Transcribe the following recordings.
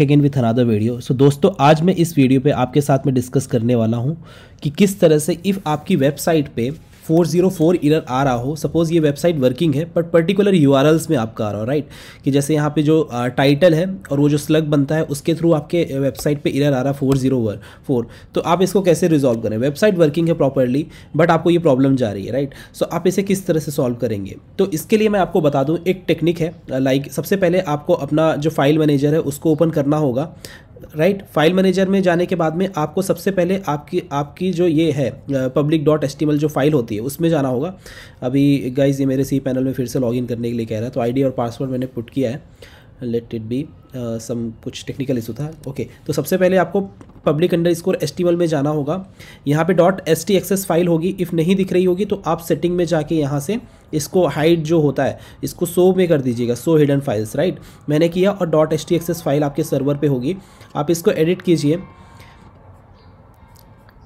Again with another video so दोस्तों आज मैं इस वीडियो पे आपके साथ में डिस्कस करने वाला हूँ कि किस तरह से इफ़ आपकी वेबसाइट पे 404 इरर आ रहा हो सपोज़ ये वेबसाइट वर्किंग है बट पर्टिकुलर यू में आपका आ रहा हो राइट कि जैसे यहाँ पे जो टाइटल है और वो जो स्लग बनता है उसके थ्रू आपके वेबसाइट पे इरर आ रहा है फोर जीरो फोर तो आप इसको कैसे रिजॉल्व करें वेबसाइट वर्किंग है प्रॉपरली बट आपको ये प्रॉब्लम जा रही है राइट सो so, आप इसे किस तरह से सॉल्व करेंगे तो इसके लिए मैं आपको बता दूँ एक टेक्निक है लाइक like, सबसे पहले आपको अपना जो फाइल मैनेजर है उसको ओपन करना होगा राइट फाइल मैनेजर में जाने के बाद में आपको सबसे पहले आपकी आपकी जो ये है पब्लिक डॉट एस जो फाइल होती है उसमें जाना होगा अभी गाइज ये मेरे सी पैनल में फिर से लॉगिन करने के लिए कह रहा है तो आईडी और पासवर्ड मैंने पुट किया है लेट इट बी सम कुछ टेक्निकल इशू था ओके okay, तो सबसे पहले आपको पब्लिक अंडर स्कोर एस में जाना होगा यहाँ पे डॉट एस एक्सेस फाइल होगी इफ़ नहीं दिख रही होगी तो आप सेटिंग में जाके यहाँ से इसको हाइड जो होता है इसको सो में कर दीजिएगा सो हिडन फाइल्स राइट मैंने किया और डॉट एस एक्सेस फाइल आपके सर्वर पर होगी आप इसको एडिट कीजिए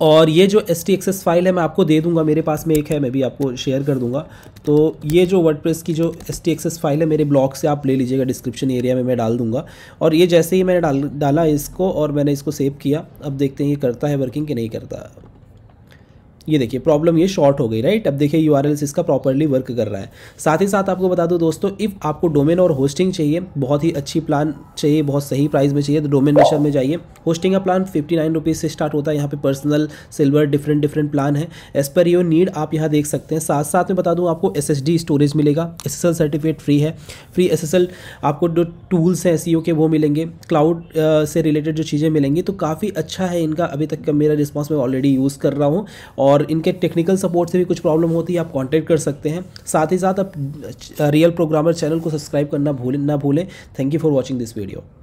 और ये जो एस टी एक्सेस फाइल है मैं आपको दे दूंगा मेरे पास में एक है मैं भी आपको शेयर कर दूंगा तो ये जो वर्डप्रेस की जो एस टी एक्सेस फाइल है मेरे ब्लॉग से आप ले लीजिएगा डिस्क्रिप्शन एरिया में मैं डाल दूंगा और ये जैसे ही मैंने डाल डाला इसको और मैंने इसको सेव किया अब देखते हैं ये करता है वर्किंग कि नहीं करता ये देखिए प्रॉब्लम ये शॉर्ट हो गई राइट अब देखिए यू इसका प्रॉपरली वर्क कर रहा है साथ ही साथ आपको बता दूं दोस्तों इफ़ आपको डोमेन और होस्टिंग चाहिए बहुत ही अच्छी प्लान चाहिए बहुत सही प्राइस में चाहिए तो डोमेन मेशर oh. में जाइए होस्टिंग का प्लान फिफ्टी नाइन रुपीज़ से स्टार्ट होता है यहाँ पे personal silver different different plan है एज़ पर योर नीड आप यहाँ देख सकते हैं साथ साथ में बता दूँ आपको एस स्टोरेज मिलेगा एस सर्टिफिकेट फ्री है फ्री एस आपको जो टूल्स हैं एस e के वो मिलेंगे क्लाउड से रिलेटेड जो चीज़ें मिलेंगी तो काफ़ी अच्छा है इनका अभी तक का मेरा रिस्पॉन्स मैं ऑलरेडी यूज़ कर रहा हूँ और और इनके टेक्निकल सपोर्ट से भी कुछ प्रॉब्लम होती है आप कॉन्टैक्ट कर सकते हैं साथ ही साथ आप रियल प्रोग्रामर चैनल को सब्सक्राइब करना भूलें ना भूलें thank you for watching this video